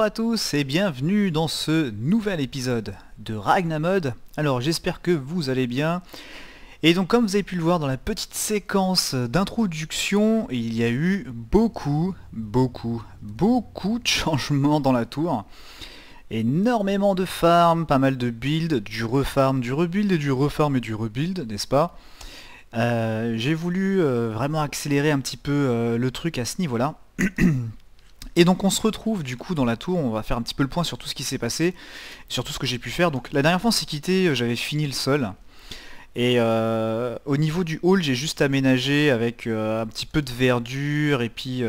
Bonjour à tous et bienvenue dans ce nouvel épisode de Ragnamod. Alors j'espère que vous allez bien. Et donc comme vous avez pu le voir dans la petite séquence d'introduction, il y a eu beaucoup, beaucoup, beaucoup de changements dans la tour. Énormément de farm, pas mal de build, du refarm, du rebuild et du refarm et du rebuild, n'est-ce pas euh, J'ai voulu euh, vraiment accélérer un petit peu euh, le truc à ce niveau-là. Et donc on se retrouve du coup dans la tour, on va faire un petit peu le point sur tout ce qui s'est passé, sur tout ce que j'ai pu faire. Donc la dernière fois on s'est quitté, euh, j'avais fini le sol. Et euh, au niveau du hall j'ai juste aménagé avec euh, un petit peu de verdure et puis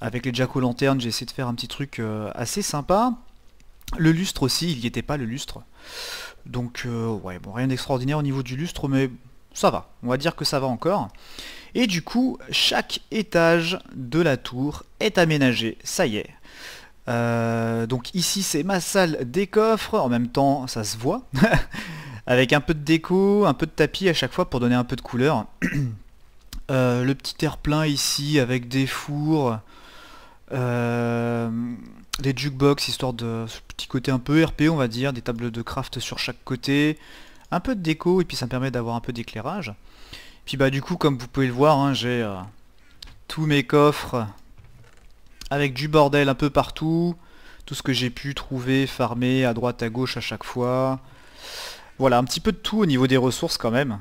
avec les jack-o'-lanternes j'ai essayé de faire un petit truc assez sympa. Le lustre aussi, il n'y était pas le lustre. Donc ouais bon rien d'extraordinaire au niveau du lustre mais ça va, on va dire que ça va encore. Et du coup, chaque étage de la tour est aménagé, ça y est. Euh, donc ici, c'est ma salle des coffres, en même temps, ça se voit. Avec un peu de déco, un peu de tapis à chaque fois pour donner un peu de couleur. Euh, le petit air-plein ici avec des fours, euh, des jukebox, histoire de ce petit côté un peu RP on va dire, des tables de craft sur chaque côté, un peu de déco et puis ça me permet d'avoir un peu d'éclairage. Puis bah du coup comme vous pouvez le voir hein, j'ai euh, tous mes coffres avec du bordel un peu partout. Tout ce que j'ai pu trouver, farmer à droite à gauche à chaque fois. Voilà un petit peu de tout au niveau des ressources quand même.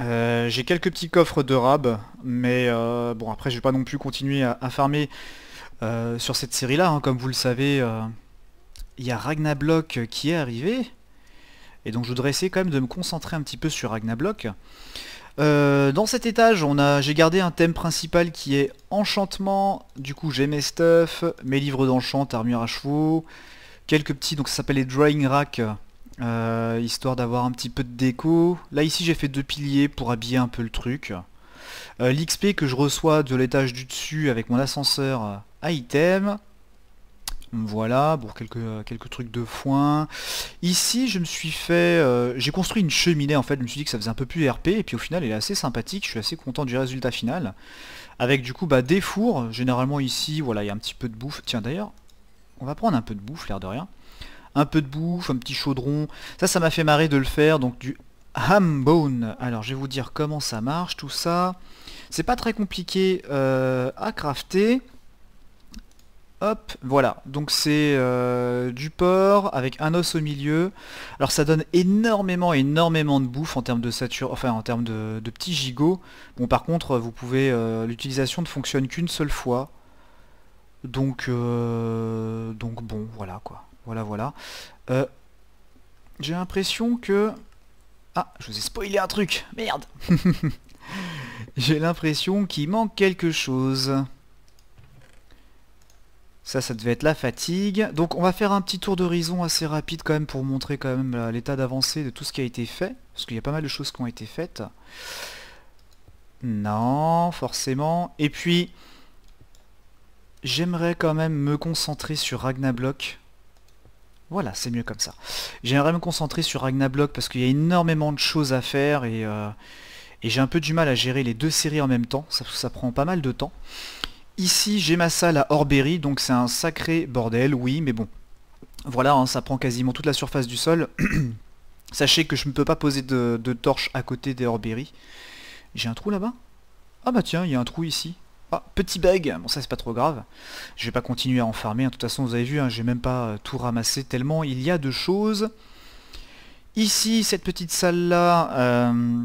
Euh, j'ai quelques petits coffres de rab, mais euh, bon après je vais pas non plus continuer à, farmer sur cette série là, hein. comme vous le savez, il y a Ragnablock qui est arrivé, et donc je voudrais essayer quand même de me concentrer un petit peu sur Agnablock. Euh, dans cet étage, j'ai gardé un thème principal qui est enchantement. Du coup, j'ai mes stuff, mes livres d'enchant, armure à chevaux, quelques petits, donc ça s'appelle les drawing racks, euh, histoire d'avoir un petit peu de déco. Là ici, j'ai fait deux piliers pour habiller un peu le truc. Euh, L'XP que je reçois de l'étage du dessus avec mon ascenseur à item. Voilà, pour quelques, quelques trucs de foin. Ici, je me suis fait... Euh, j'ai construit une cheminée, en fait. Je me suis dit que ça faisait un peu plus RP. Et puis au final, elle est assez sympathique. Je suis assez content du résultat final. Avec du coup, bah, des fours. Généralement ici, voilà, il y a un petit peu de bouffe. Tiens, d'ailleurs, on va prendre un peu de bouffe, l'air de rien. Un peu de bouffe, un petit chaudron. Ça, ça m'a fait marrer de le faire. Donc du ham bone. Alors, je vais vous dire comment ça marche, tout ça. C'est pas très compliqué euh, à crafter. Hop, voilà. Donc c'est euh, du porc avec un os au milieu. Alors ça donne énormément, énormément de bouffe en termes de saturation, enfin en termes de, petits gigots. Bon par contre, vous pouvez, euh, l'utilisation ne fonctionne qu'une seule fois. Donc, euh, donc bon, voilà quoi. Voilà, voilà. Euh, j'ai l'impression que... Ah, je vous ai spoilé un truc. Merde. J'ai l'impression qu'il manque quelque chose. Ça, ça devait être la fatigue. Donc on va faire un petit tour d'horizon assez rapide quand même pour montrer quand même l'état d'avancée de tout ce qui a été fait. Parce qu'il y a pas mal de choses qui ont été faites. Non, forcément. Et puis, j'aimerais quand même me concentrer sur Ragnablock. Voilà, c'est mieux comme ça. J'aimerais me concentrer sur Ragnablock parce qu'il y a énormément de choses à faire euh, et, j'ai un peu du mal à gérer les deux séries en même temps. ça prend pas mal de temps. Ici, j'ai ma salle à Orbéry, donc c'est un sacré bordel, oui, mais bon. Voilà, hein, ça prend quasiment toute la surface du sol. Sachez que je ne peux pas poser de, torches à côté des Orbéry. J'ai un trou là-bas Ah bah tiens, il y a un trou ici. Ah, petit bug Bon, ça c'est pas trop grave. Je vais pas continuer à en farmer. Hein. De toute façon, vous avez vu, hein, j'ai même pas euh, tout ramassé tellement il y a de choses. Ici, cette petite salle-là... Euh,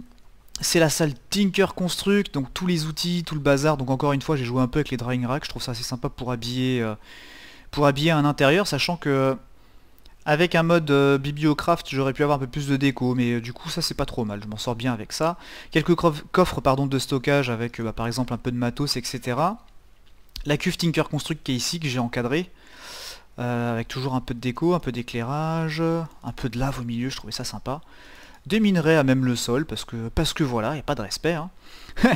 c'est la salle Tinker Construct, donc tous les outils, tout le bazar. Donc encore une fois, j'ai joué un peu avec les drying racks. Je trouve ça assez sympa pour habiller, euh, pour habiller un intérieur, sachant que avec un mode euh, bibliocraft, j'aurais pu avoir un peu plus de déco, mais euh, du coup ça c'est pas trop mal, je m'en sors bien avec ça. Quelques coffres pardon, de stockage avec euh, bah, par exemple un peu de matos, etc. La cuve Tinker Construct qui est ici, que j'ai encadrée, avec toujours un peu de déco, un peu d'éclairage, un peu de lave au milieu, je trouvais ça sympa des minerais à même le sol, parce que, parce que voilà, il n'y a pas de respect. Hein.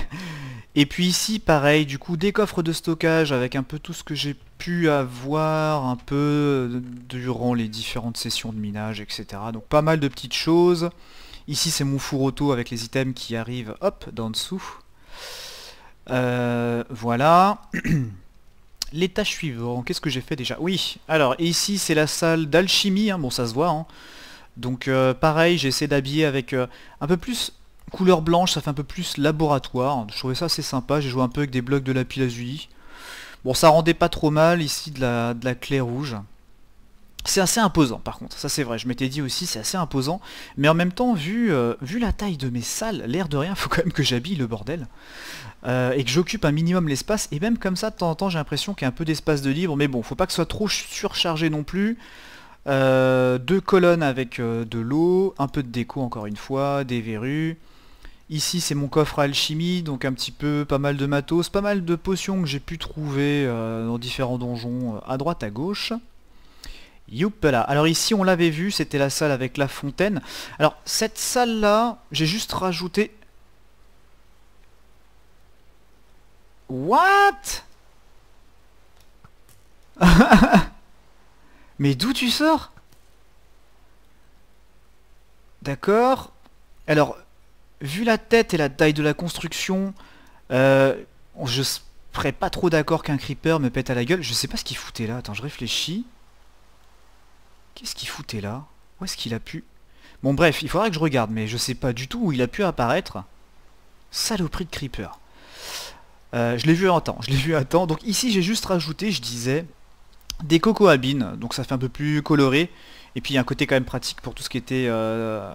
Et puis ici, pareil, du coup, des coffres de stockage avec un peu tout ce que j'ai pu avoir un peu euh, durant les différentes sessions de minage, etc. Donc pas mal de petites choses. Ici, c'est mon four auto avec les items qui arrivent, hop, d'en dessous. Euh, voilà. Les tâches suivantes, qu'est-ce que j'ai fait déjà Oui, alors ici c'est la salle d'alchimie, hein. bon ça se voit, hein. Donc euh, pareil, j'ai essayé d'habiller avec euh, un peu plus couleur blanche, ça fait un peu plus laboratoire. Je trouvais ça assez sympa, j'ai joué un peu avec des blocs de la lazuli Bon, ça rendait pas trop mal, ici de la, de clé rouge. C'est assez imposant par contre, ça c'est vrai, je m'étais dit aussi c'est assez imposant, mais en même temps vu, euh, vu la taille de mes salles, l'air de rien, faut quand même que j'habille le bordel, et que j'occupe un minimum l'espace, et même comme ça de temps en temps j'ai l'impression qu'il y a un peu d'espace de libre, mais bon, faut pas que ce soit trop surchargé non plus, euh, deux colonnes avec euh, de l'eau, un peu de déco encore une fois, des verrues. Ici c'est mon coffre à alchimie, donc un petit peu pas mal de matos, pas mal de potions que j'ai pu trouver euh, dans différents donjons à droite à gauche. Youpala Alors ici on l'avait vu, c'était la salle avec la fontaine. Alors cette salle là, j'ai juste rajouté... What Mais d'où tu sors D'accord. Alors, vu la tête et la taille de la construction, euh, je serais pas trop d'accord qu'un creeper me pète à la gueule. Je sais pas ce qu'il foutait là. Attends, je réfléchis. Qu'est-ce qu'il foutait là Où est-ce qu'il a pu Bon bref, il faudra que je regarde, mais je sais pas du tout où il a pu apparaître. Saloperie de creeper. Euh, je l'ai vu un temps, je l'ai vu un temps. Donc ici j'ai juste rajouté, je disais, des cocos donc ça fait un peu plus coloré. Et puis il y a un côté quand même pratique pour tout ce qui était euh,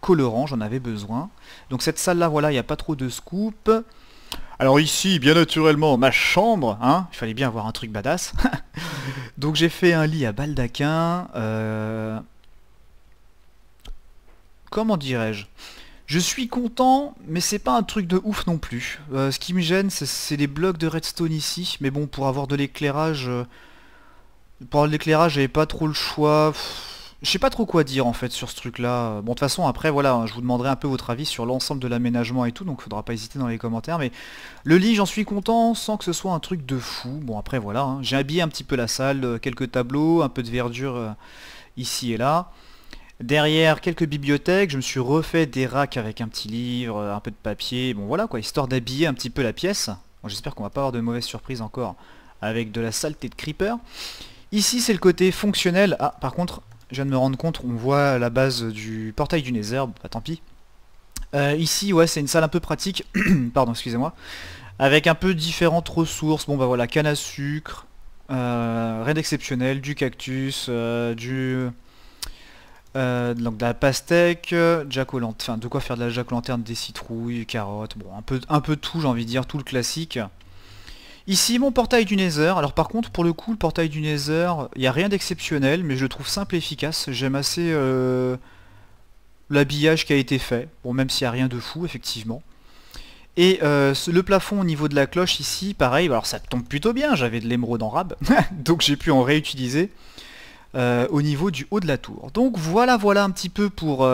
colorant, j'en avais besoin. Donc cette salle là, voilà, il n'y a pas trop de scoop. Alors ici, bien naturellement, ma chambre, hein, il fallait bien avoir un truc badass. donc j'ai fait un lit à baldaquin. Euh, comment dirais-je je suis content, mais c'est pas un truc de ouf non plus. Euh, ce qui me gêne, c'est les blocs de redstone ici. Mais bon, pour avoir de l'éclairage, pour l'éclairage, j'avais pas trop le choix. Je sais pas trop quoi dire en fait sur ce truc là. Bon de toute façon après voilà, hein, je vous demanderai un peu votre avis sur l'ensemble de l'aménagement et tout, donc faudra pas hésiter dans les commentaires. Mais le lit j'en suis content sans que ce soit un truc de fou. Bon après voilà, hein, j'ai habillé un petit peu la salle, euh, quelques tableaux, un peu de verdure euh, ici et là. Derrière quelques bibliothèques, je me suis refait des racks avec un petit livre, un peu de papier, bon voilà quoi, histoire d'habiller un petit peu la pièce. J'espère qu'on va pas avoir de mauvaises surprises encore avec de la saleté de creeper. Ici, c'est le côté fonctionnel. Ah, par contre, je viens de me rendre compte, on voit la base du portail du Nether, bah tant pis. Euh, ici, ouais, c'est une salle un peu pratique, pardon, excusez-moi, avec un peu différentes ressources. Bon, bah voilà, canne à sucre, euh, rien d'exceptionnel, du cactus, euh, du... Euh, donc de la pastèque, enfin de quoi faire de la jack-lanterne, des citrouilles, carottes, bon un peu, un peu tout j'ai envie de dire, tout le classique. Ici mon portail du Nether, alors par contre pour le coup le portail du Nether, il n'y a rien d'exceptionnel mais je le trouve simple et efficace, j'aime assez euh, l'habillage qui a été fait, bon même s'il n'y a rien de fou effectivement. Et euh, le plafond au niveau de la cloche ici, pareil, alors ça tombe plutôt bien, j'avais de l'émeraude en rab, donc j'ai pu en réutiliser euh, au niveau du haut de la tour. Donc voilà, voilà un petit peu pour,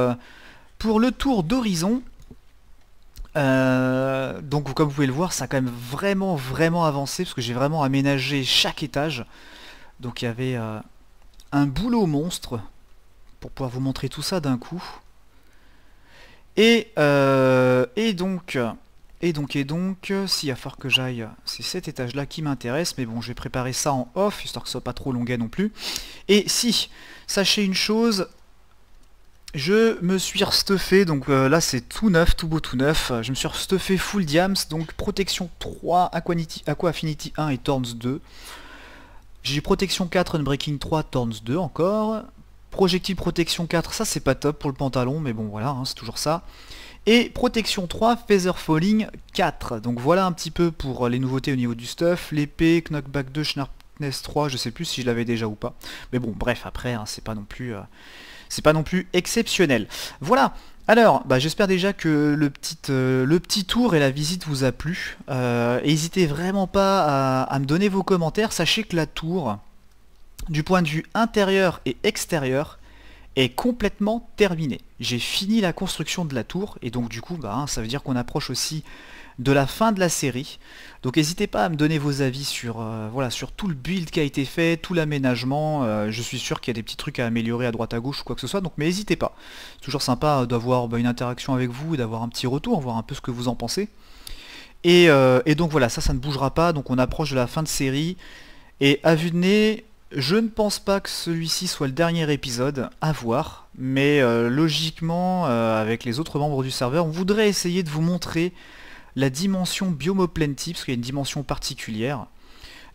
pour le tour d'horizon. Euh, donc comme vous pouvez le voir, ça a quand même vraiment vraiment avancé parce que j'ai vraiment aménagé chaque étage. Donc il y avait euh, un boulot monstre pour pouvoir vous montrer tout ça d'un coup. Et, euh, et donc, et donc, et donc, s'il va falloir que j'aille, c'est cet étage-là qui m'intéresse, mais bon, je vais préparer ça en off, histoire que ce soit pas trop longuet non plus. Et si, sachez une chose, je me suis restuffé, donc euh, là c'est tout neuf, tout beau, tout neuf. Euh, je me suis restuffé full diams, donc protection 3, Aqua Affinity 1 et Thorns 2. J'ai protection 4, Unbreaking 3, Thorns 2 encore. Projectile protection 4, ça c'est pas top pour le pantalon, mais bon voilà, hein, c'est toujours ça. Et protection 3, Feather Falling 4. Donc voilà un petit peu pour euh, les nouveautés au niveau du stuff. L'épée, Knockback 2, Schnarpness 3, je sais plus si je l'avais déjà ou pas. Mais bon, bref, après, hein, c'est pas non plus c'est pas non plus exceptionnel. Voilà, alors, bah, j'espère déjà que le petit, euh, le petit, tour et la visite vous a plu. Euh, n'hésitez vraiment pas à, me donner vos commentaires. Sachez que la tour, du point de vue intérieur et extérieur, est complètement terminée. J'ai fini la construction de la tour et donc du coup, bah, hein, ça veut dire qu'on approche aussi de la fin de la série. Donc n'hésitez pas à me donner vos avis sur, euh, voilà, sur tout le build qui a été fait, tout l'aménagement. Euh, je suis sûr qu'il y a des petits trucs à améliorer à droite à gauche ou quoi que ce soit, donc mais n'hésitez pas. C'est toujours sympa euh, d'avoir bah, une interaction avec vous et d'avoir un petit retour, voir un peu ce que vous en pensez. Et, donc voilà, ça, ça ne bougera pas, donc on approche de la fin de série. Et à vue de nez, je ne pense pas que celui-ci soit le dernier épisode, à voir. Mais logiquement, avec les autres membres du serveur, on voudrait essayer de vous montrer la dimension Biomoplenty, parce qu'il y a une dimension particulière.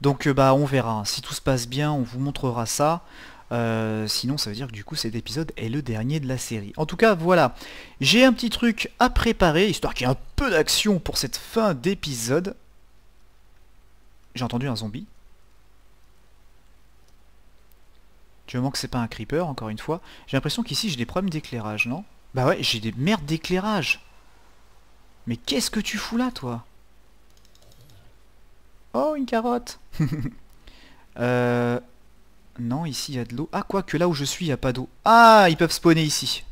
Donc euh, bah on verra, si tout se passe bien, on vous montrera ça. Euh, sinon ça veut dire que du coup cet épisode est le dernier de la série. En tout cas voilà, j'ai un petit truc à préparer, histoire qu'il y ait un peu d'action pour cette fin d'épisode. J'ai entendu un zombie. Tu me que c'est pas un creeper encore une fois. J'ai l'impression qu'ici j'ai des problèmes d'éclairage, non Bah ouais, j'ai des merdes d'éclairage mais qu'est-ce que tu fous là, toi Oh, une carotte euh... Non, ici, il y a de l'eau. Ah, quoi que là où je suis, il n'y a pas d'eau. Ah, ils peuvent spawner ici.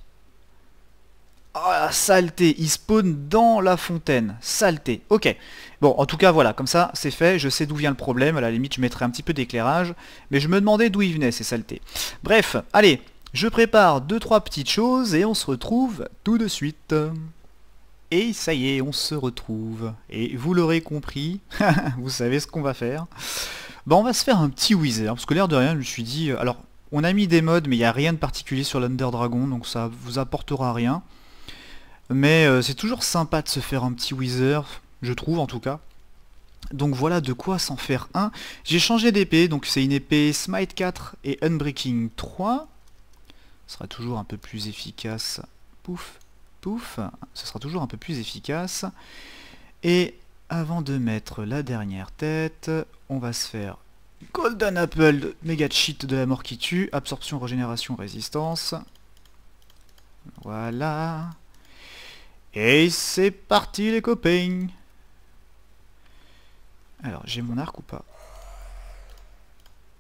Ah, saleté Ils spawnent dans la fontaine. Saleté. Ok. Bon, en tout cas, voilà. Comme ça, c'est fait. Je sais d'où vient le problème. À la limite, je mettrai un petit peu d'éclairage. Mais je me demandais d'où ils venaient, ces saletés. Bref, allez. Je prépare 2-3 petites choses et on se retrouve tout de suite. Et ça y est, on se retrouve. Et vous l'aurez compris, vous savez ce qu'on va faire. Bah on va se faire un petit Wither, hein, parce que l'air de rien, je me suis dit... Euh, alors, on a mis des modes mais il n'y a rien de particulier sur l'Under Dragon, donc ça vous apportera rien. Mais euh, c'est toujours sympa de se faire un petit Wither, je trouve en tout cas. Donc voilà de quoi s'en faire un. J'ai changé d'épée, donc c'est une épée Smite 4 et Unbreaking 3. Ce sera toujours un peu plus efficace. Pouf pouf, ce sera toujours un peu plus efficace. Et avant de mettre la dernière tête, on va se faire Golden Apple, méga cheat de la mort qui tue, absorption, régénération, résistance. Voilà. Et c'est parti les copains Alors, j'ai mon arc ou pas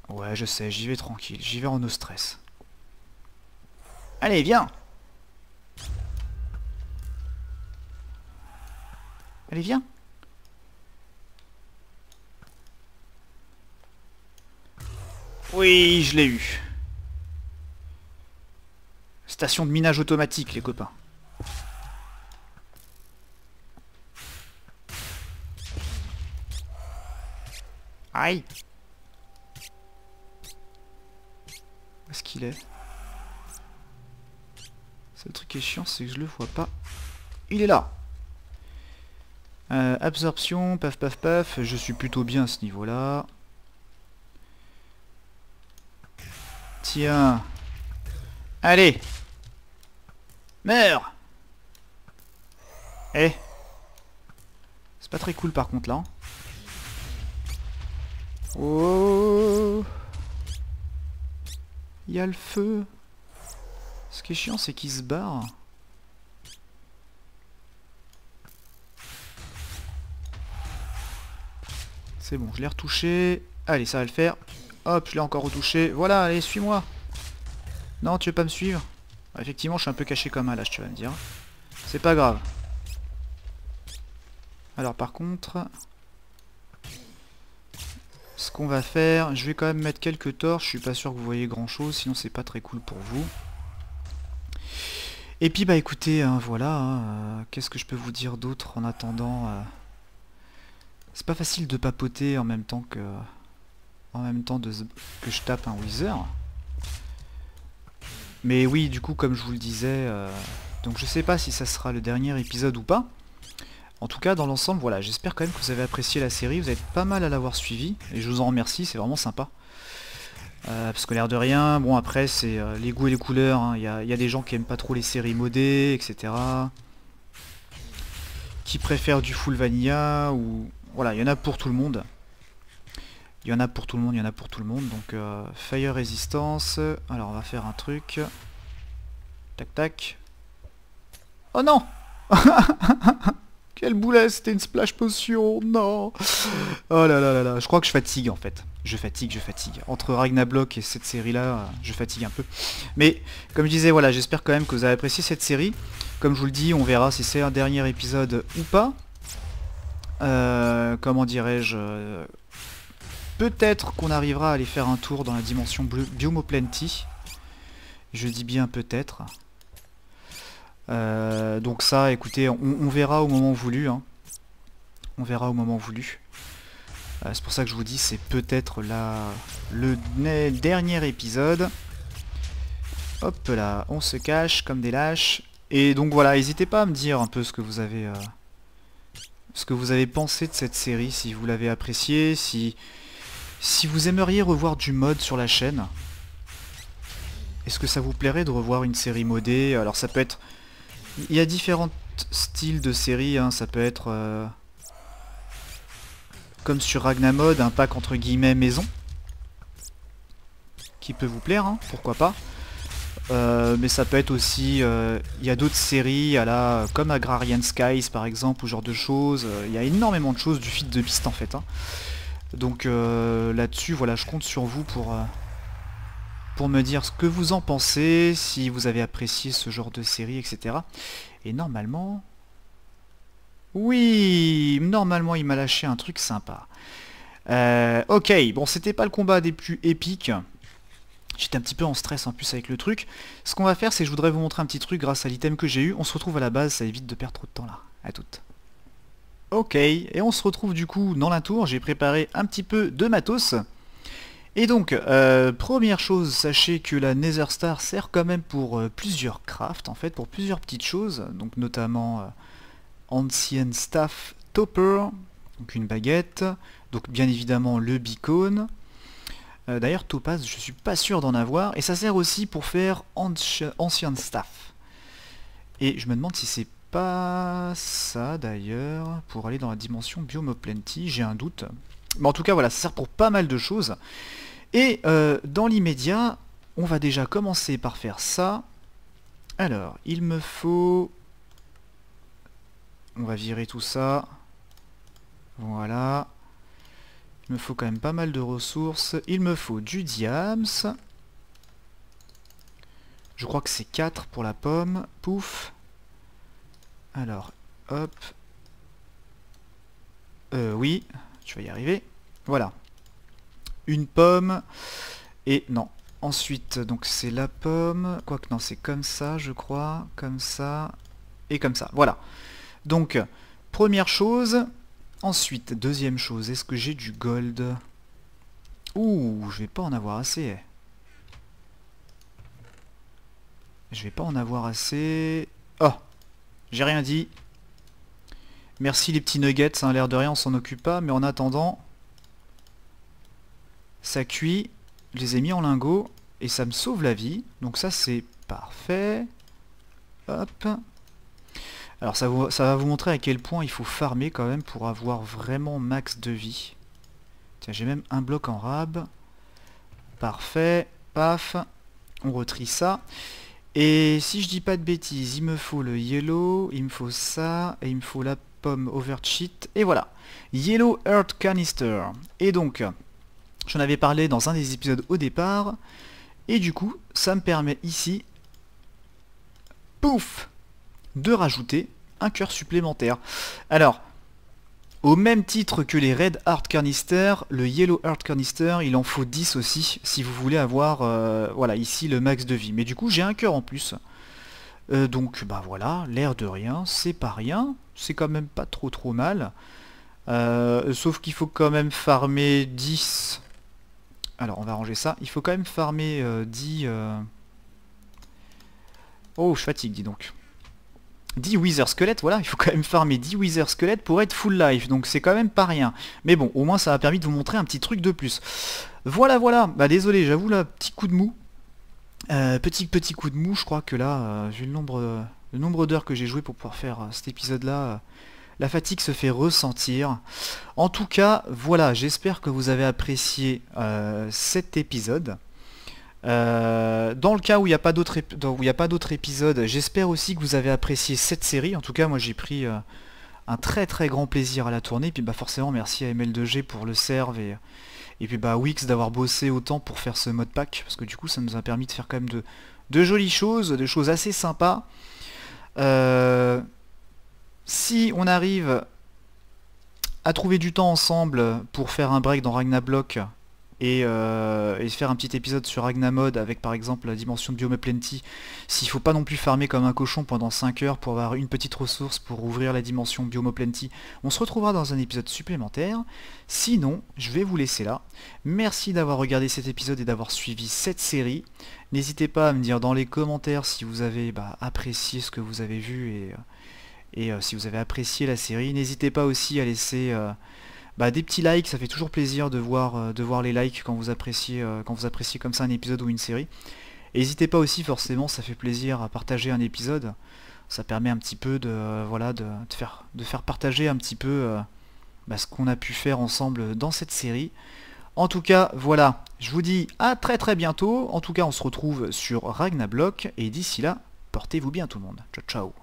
Ouais, je sais, j'y vais tranquille, j'y vais en no stress. Allez, viens Allez, viens. Oui, je l'ai eu. Station de minage automatique, les copains. Aïe Où est-ce qu'il est, C'est le truc qui est chiant, c'est que je le vois pas. Il est là euh, absorption, paf paf paf, je suis plutôt bien à ce niveau-là. Tiens. Allez Meurs Eh C'est pas très cool par contre là. Hein. Oh Il y a le feu. Ce qui est chiant c'est qu'il se barre. C'est bon, je l'ai retouché. Allez, ça va le faire. Hop, je l'ai encore retouché. Voilà, allez, suis-moi. Non, tu veux pas me suivre ah, Effectivement, je suis un peu caché comme un lâche, tu vas me dire. C'est pas grave. Alors par contre... Ce qu'on va faire, je vais quand même mettre quelques torches, je suis pas sûr que vous voyez grand chose, sinon c'est pas très cool pour vous. Et puis bah écoutez, hein, voilà, hein, euh, qu'est-ce que je peux vous dire d'autre en attendant euh, c'est pas facile de papoter en même temps que... En même temps que je tape un Wither. Mais oui, du coup, comme je vous le disais... Euh, donc je sais pas si ça sera le dernier épisode ou pas. En tout cas, dans l'ensemble, voilà, j'espère quand même que vous avez apprécié la série. Vous avez pas mal à l'avoir suivi. Et je vous en remercie, c'est vraiment sympa. Euh, parce que l'air de rien, bon après c'est euh, les goûts et les couleurs, hein, il y, y, a des gens qui aiment pas trop les séries modées, etc. Qui préfèrent du full vanilla ou, voilà, il y en a pour tout le monde. Il y en a pour tout le monde, il y en a pour tout le monde. Donc euh, fire résistance. Alors on va faire un truc. Tac tac. Oh non Quelle boulet, c'était une splash potion, non Oh là là là là, je crois que je fatigue en fait. Je fatigue, je fatigue. Entre Ragnablock et cette série-là, je fatigue un peu. Mais comme je disais, voilà, j'espère quand même que vous avez apprécié cette série. Comme je vous le dis, on verra si c'est un dernier épisode ou pas. Euh, comment dirais-je euh, Peut-être qu'on arrivera à aller faire un tour dans la dimension Biomoplenty. Je dis bien peut-être. Euh, donc ça, écoutez, on, verra au moment voulu. Hein. On verra au moment voulu. c'est pour ça que je vous dis, c'est peut-être le dernier épisode. Hop là, on se cache comme des lâches. Et donc voilà, n'hésitez pas à me dire un peu ce que vous avez ce que vous avez pensé de cette série, si vous l'avez appréciée, si, si vous aimeriez revoir du mode sur la chaîne. Est-ce que ça vous plairait de revoir une série modée Alors ça peut être... Il y a différents styles de séries, hein. ça peut être... Euh, comme sur Ragnamod, un pack entre guillemets maison. Qui peut vous plaire, hein, pourquoi pas. Euh, mais ça peut être aussi, euh, il y a d'autres séries à comme Agrarian Skies par exemple, ou genre de choses. Euh, il y a énormément de choses du feed de Beast en fait. Hein. Donc là-dessus, voilà, je compte sur vous pour, pour me dire ce que vous en pensez, si vous avez apprécié ce genre de série, etc. Et normalement... Oui, normalement il m'a lâché un truc sympa. ok, bon c'était pas le combat des plus épiques, J'étais un petit peu en stress en plus avec le truc. Ce qu'on va faire, c'est que je voudrais vous montrer un petit truc grâce à l'item que j'ai eu. On se retrouve à la base, ça évite de perdre trop de temps là. A toutes. Ok, et on se retrouve du coup dans la tour. J'ai préparé un petit peu de matos. Et donc, euh, première chose, sachez que la Nether Star sert quand même pour euh, plusieurs crafts, en fait, pour plusieurs petites choses, donc notamment euh, Ancient Staff Topper, donc une baguette, donc bien évidemment le beacon, euh, d'ailleurs, Topaz, je suis pas sûr d'en avoir. Et ça sert aussi pour faire Ancien Staff. Et je me demande si c'est pas ça d'ailleurs, pour aller dans la dimension Biome of Plenty, j'ai un doute. Mais en tout cas, voilà, ça sert pour pas mal de choses. Et euh, dans l'immédiat, on va déjà commencer par faire ça. Alors, il me faut... On va virer tout ça. Voilà. Il me faut quand même pas mal de ressources. Il me faut du diams. Je crois que c'est 4 pour la pomme. Pouf. Alors, hop. Euh, oui, tu vas y arriver. Voilà. Une pomme. Et non. Ensuite, donc c'est la pomme. Quoique non, c'est comme ça, je crois. Comme ça. Et comme ça. Voilà. Donc, première chose, Ensuite, deuxième chose, est-ce que j'ai du gold Ouh, je vais pas en avoir assez. Je vais pas en avoir assez... Oh J'ai rien dit. Merci les petits nuggets, ça hein, a l'air de rien, on s'en occupe pas, mais en attendant, ça cuit, je les ai mis en lingots, et ça me sauve la vie, donc ça c'est parfait. Hop, alors ça, va vous montrer à quel point il faut farmer quand même pour avoir vraiment max de vie. Tiens, j'ai même un bloc en rab. Parfait. Paf. On retrie ça. Et si je dis pas de bêtises, il me faut le yellow, il me faut ça, et il me faut la pomme over cheat. Et voilà. Yellow Earth Canister. Et donc, j'en avais parlé dans un des épisodes au départ. Et du coup, ça me permet ici... Pouf de rajouter un cœur supplémentaire. Alors, au même titre que les Red Heart Carnister, le Yellow Heart Canister, il en faut 10 aussi, si vous voulez avoir euh, voilà, ici le max de vie. Mais du coup, j'ai un cœur en plus. Euh, donc, bah voilà, l'air de rien, c'est pas rien. C'est quand même pas trop trop mal. Euh, sauf qu'il faut quand même farmer 10... Alors, on va ranger ça. Il faut quand même farmer 10... Oh, je fatigue, dis donc. 10 Wither Squelette, voilà, il faut quand même farmer 10 Wither Squelette pour être full life, donc c'est quand même pas rien. Mais bon, au moins ça a permis de vous montrer un petit truc de plus. Voilà, voilà, bah désolé, j'avoue là, petit coup de mou. Euh, petit petit coup de mou, je crois que là, vu euh, le nombre, le nombre d'heures que j'ai joué pour pouvoir faire euh, cet épisode-là, la fatigue se fait ressentir. En tout cas, voilà, j'espère que vous avez apprécié cet épisode. Euh, dans le cas où il n'y a pas d'autres épisodes, j'espère aussi que vous avez apprécié cette série. En tout cas, moi j'ai pris euh, un très très grand plaisir à la tourner Et puis bah, forcément, merci à ML2G pour le serve et, et puis bah, Wix d'avoir bossé autant pour faire ce modpack Parce que du coup, ça nous a permis de faire quand même de, de jolies choses, de choses assez sympas. Euh, si on arrive à trouver du temps ensemble pour faire un break dans Ragnablock, euh, et, faire un petit épisode sur Agnamod avec par exemple la dimension Biome Plenty, s'il faut pas non plus farmer comme un cochon pendant 5 heures pour avoir une petite ressource pour ouvrir la dimension Biome Plenty, on se retrouvera dans un épisode supplémentaire. Sinon, je vais vous laisser là. Merci d'avoir regardé cet épisode et d'avoir suivi cette série. N'hésitez pas à me dire dans les commentaires si vous avez bah, apprécié ce que vous avez vu et, euh, euh, si vous avez apprécié la série. N'hésitez pas aussi à laisser... Bah, des petits likes, ça fait toujours plaisir de voir, euh, de voir les likes quand vous, appréciez, euh, quand vous appréciez comme ça un épisode ou une série. N'hésitez pas aussi forcément, ça fait plaisir à partager un épisode. Ça permet un petit peu de, euh, voilà, de, faire, de faire partager un petit peu bah, ce qu'on a pu faire ensemble dans cette série. En tout cas, voilà, je vous dis à très très bientôt. En tout cas, on se retrouve sur Ragnablock. Et d'ici là, portez-vous bien tout le monde. Ciao ciao